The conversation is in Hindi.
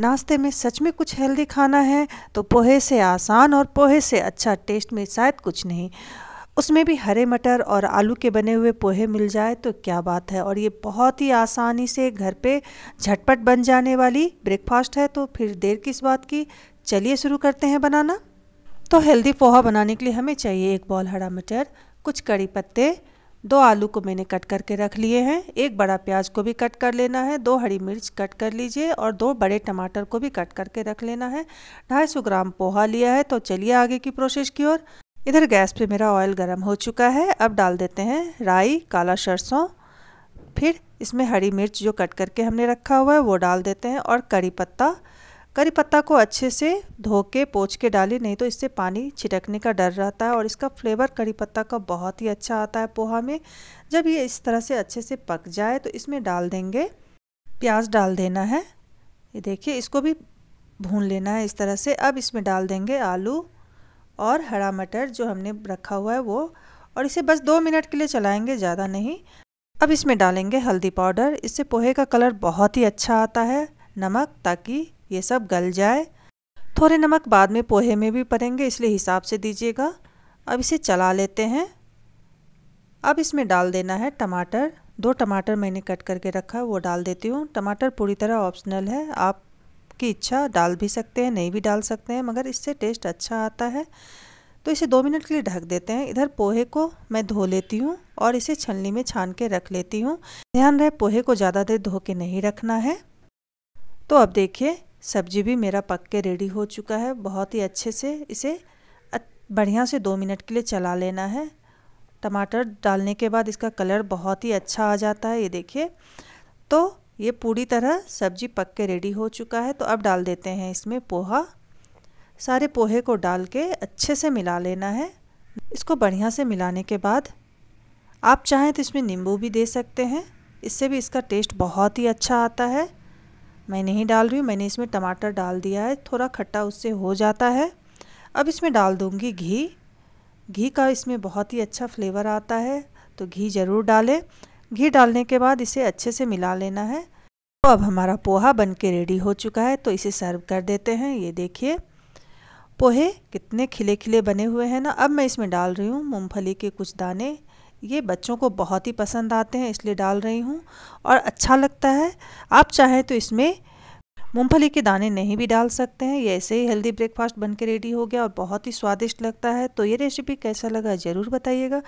नाश्ते में सच में कुछ हेल्दी खाना है तो पोहे से आसान और पोहे से अच्छा टेस्ट में शायद कुछ नहीं उसमें भी हरे मटर और आलू के बने हुए पोहे मिल जाए तो क्या बात है और ये बहुत ही आसानी से घर पे झटपट बन जाने वाली ब्रेकफास्ट है तो फिर देर किस बात की चलिए शुरू करते हैं बनाना तो हेल्दी पोहा बनाने के लिए हमें चाहिए एक बॉल हरा मटर कुछ कड़ी पत्ते दो आलू को मैंने कट करके रख लिए हैं एक बड़ा प्याज को भी कट कर लेना है दो हरी मिर्च कट कर लीजिए और दो बड़े टमाटर को भी कट करके रख लेना है ढाई सौ ग्राम पोहा लिया है तो चलिए आगे की प्रोसेस की ओर इधर गैस पे मेरा ऑयल गर्म हो चुका है अब डाल देते हैं राई काला सरसों फिर इसमें हरी मिर्च जो कट करके हमने रखा हुआ है वो डाल देते हैं और करी पत्ता करी पत्ता को अच्छे से धो के पोछ के डाली नहीं तो इससे पानी छिटकने का डर रहता है और इसका फ्लेवर करी पत्ता का बहुत ही अच्छा आता है पोहा में जब ये इस तरह से अच्छे से पक जाए तो इसमें डाल देंगे प्याज डाल देना है ये देखिए इसको भी भून लेना है इस तरह से अब इसमें डाल देंगे आलू और हरा मटर जो हमने रखा हुआ है वो और इसे बस दो मिनट के लिए चलाएंगे ज़्यादा नहीं अब इसमें डालेंगे हल्दी पाउडर इससे पोहे का कलर बहुत ही अच्छा आता है नमक ताकि ये सब गल जाए थोड़े नमक बाद में पोहे में भी पड़ेंगे इसलिए हिसाब से दीजिएगा अब इसे चला लेते हैं अब इसमें डाल देना है टमाटर दो टमाटर मैंने कट करके रखा वो डाल देती हूँ टमाटर पूरी तरह ऑप्शनल है आपकी इच्छा डाल भी सकते हैं नहीं भी डाल सकते हैं मगर इससे टेस्ट अच्छा आता है तो इसे दो मिनट के लिए ढक देते हैं इधर पोहे को मैं धो लेती हूँ और इसे छलनी में छान के रख लेती हूँ ध्यान रहे पोहे को ज़्यादा देर धो के नहीं रखना है तो अब देखिए सब्जी भी मेरा पक के रेडी हो चुका है बहुत ही अच्छे से इसे बढ़िया से दो मिनट के लिए चला लेना है टमाटर डालने के बाद इसका कलर बहुत ही अच्छा आ जाता है ये देखिए तो ये पूरी तरह सब्जी पक के रेडी हो चुका है तो अब डाल देते हैं इसमें पोहा सारे पोहे को डाल के अच्छे से मिला लेना है इसको बढ़िया से मिलाने के बाद आप चाहें तो इसमें नींबू भी दे सकते हैं इससे भी इसका टेस्ट बहुत ही अच्छा आता है मैं नहीं डाल रही हूँ मैंने इसमें टमाटर डाल दिया है थोड़ा खट्टा उससे हो जाता है अब इसमें डाल दूँगी घी घी का इसमें बहुत ही अच्छा फ्लेवर आता है तो घी ज़रूर डालें घी डालने के बाद इसे अच्छे से मिला लेना है तो अब हमारा पोहा बन के रेडी हो चुका है तो इसे सर्व कर देते हैं ये देखिए पोहे कितने खिले खिले बने हुए हैं ना अब मैं इसमें डाल रही हूँ मूँगफली के कुछ दाने ये बच्चों को बहुत ही पसंद आते हैं इसलिए डाल रही हूँ और अच्छा लगता है आप चाहें तो इसमें मूंगफली के दाने नहीं भी डाल सकते हैं ये ऐसे ही हेल्दी ब्रेकफास्ट बन के रेडी हो गया और बहुत ही स्वादिष्ट लगता है तो ये रेसिपी कैसा लगा ज़रूर बताइएगा